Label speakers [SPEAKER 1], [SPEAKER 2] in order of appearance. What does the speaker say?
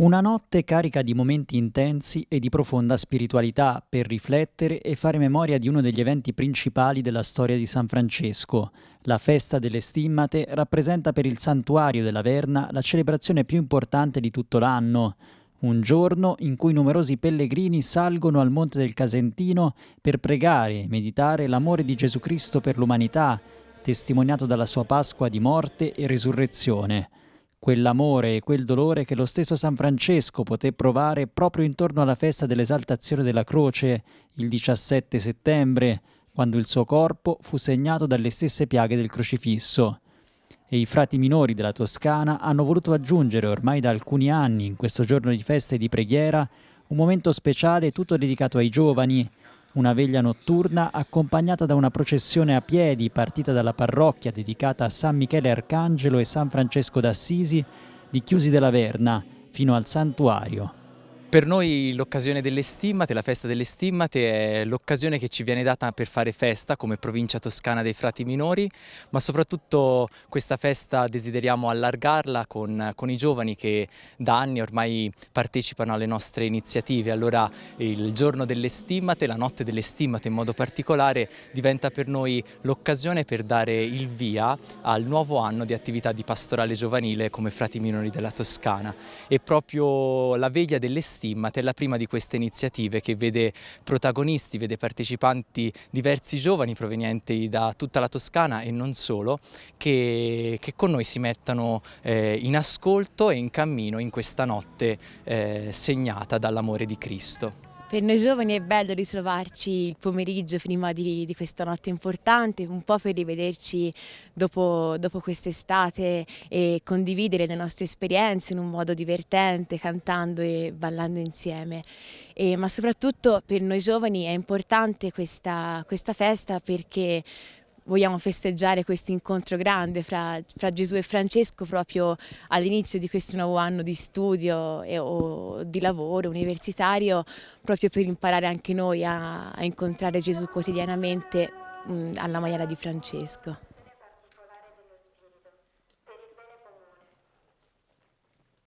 [SPEAKER 1] Una notte carica di momenti intensi e di profonda spiritualità per riflettere e fare memoria di uno degli eventi principali della storia di San Francesco. La festa delle stimmate rappresenta per il santuario della Verna la celebrazione più importante di tutto l'anno. Un giorno in cui numerosi pellegrini salgono al Monte del Casentino per pregare e meditare l'amore di Gesù Cristo per l'umanità, testimoniato dalla sua Pasqua di morte e resurrezione quell'amore e quel dolore che lo stesso San Francesco poté provare proprio intorno alla festa dell'esaltazione della croce, il 17 settembre, quando il suo corpo fu segnato dalle stesse piaghe del crocifisso. E i frati minori della Toscana hanno voluto aggiungere ormai da alcuni anni, in questo giorno di festa e di preghiera, un momento speciale tutto dedicato ai giovani, una veglia notturna accompagnata da una processione a piedi partita dalla parrocchia dedicata a San Michele Arcangelo e San Francesco d'Assisi di Chiusi della Verna fino al santuario per noi l'occasione delle stimmate, la festa
[SPEAKER 2] delle stimmate è l'occasione che ci viene data per fare festa come provincia toscana dei frati minori, ma soprattutto questa festa desideriamo allargarla con, con i giovani che da anni ormai partecipano alle nostre iniziative. Allora il giorno delle stimmate, la notte delle stimmate in modo particolare, diventa per noi l'occasione per dare il via al nuovo anno di attività di pastorale giovanile come frati minori della Toscana. E proprio la veglia delle stimmate Stimmat è la prima di queste iniziative che vede protagonisti, vede partecipanti diversi giovani provenienti da tutta la Toscana e non solo, che, che con noi si mettono eh, in ascolto e in cammino in questa notte eh, segnata dall'amore di Cristo.
[SPEAKER 3] Per noi giovani è bello ritrovarci il pomeriggio prima di, di questa notte importante, un po' per rivederci dopo, dopo quest'estate e condividere le nostre esperienze in un modo divertente, cantando e ballando insieme. E, ma soprattutto per noi giovani è importante questa, questa festa perché vogliamo festeggiare questo incontro grande fra, fra, Gesù e Francesco proprio all'inizio di questo nuovo anno di studio e, o di lavoro universitario, proprio per imparare anche noi a, a incontrare Gesù quotidianamente mh, mm, alla maniera di Francesco.